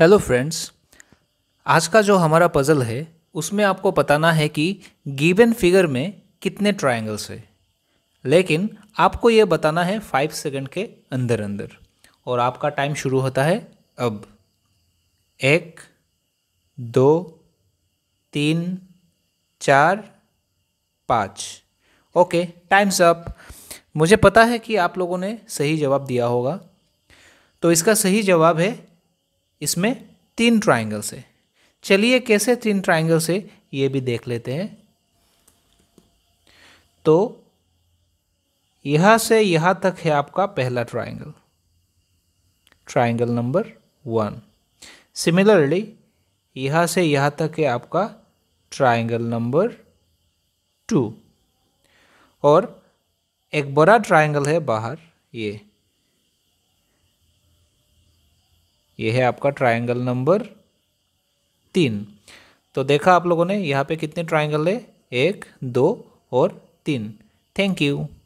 hello friends आज का जो हमारा पज़ल है उसमें आपको बताना है कि गिवन फिगर में कितने ट्रायंगल्स है लेकिन आपको ये बताना है फाइव सेकंड के अंदर अंदर और आपका टाइम शुरू होता है अब एक दो तीन चार पाँच ओके टाइम्स अप मुझे पता है कि आप लोगों ने सही जवाब दिया होगा तो इसका सही जवाब है इसमें तीन ट्राइंगल से चलिए कैसे तीन ट्राइंगल से ये भी देख लेते हैं तो यहां से यहां तक है आपका पहला triangle triangle number one similarly यहां से यहां तक है आपका ट्राइंगल नंबर टू और एक बड़ा ट्राइंगल है बाहर ये ये है आपका ट्रायंगल नंबर तीन तो देखा आप लोगों ने यहाँ पे कितने ट्रायंगल है एक दो और तीन थैंक यू